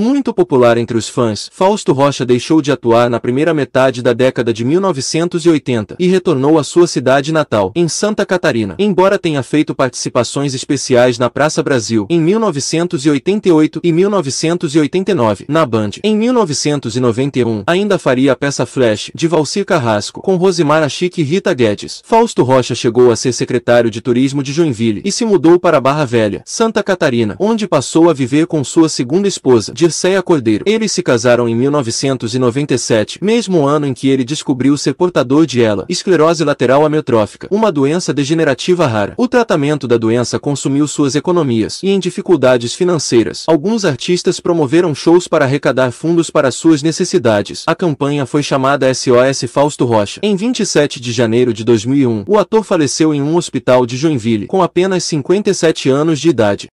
Muito popular entre os fãs, Fausto Rocha deixou de atuar na primeira metade da década de 1980 e retornou à sua cidade natal, em Santa Catarina. Embora tenha feito participações especiais na Praça Brasil em 1988 e 1989, na Band, em 1991, ainda faria a peça Flash de Valcir Carrasco com Rosimar Achique e Rita Guedes. Fausto Rocha chegou a ser secretário de turismo de Joinville e se mudou para Barra Velha, Santa Catarina, onde passou a viver com sua segunda esposa, de Mircea Cordeiro. Eles se casaram em 1997, mesmo ano em que ele descobriu ser portador de ela, esclerose lateral amiotrófica, uma doença degenerativa rara. O tratamento da doença consumiu suas economias e em dificuldades financeiras. Alguns artistas promoveram shows para arrecadar fundos para suas necessidades. A campanha foi chamada SOS Fausto Rocha. Em 27 de janeiro de 2001, o ator faleceu em um hospital de Joinville, com apenas 57 anos de idade.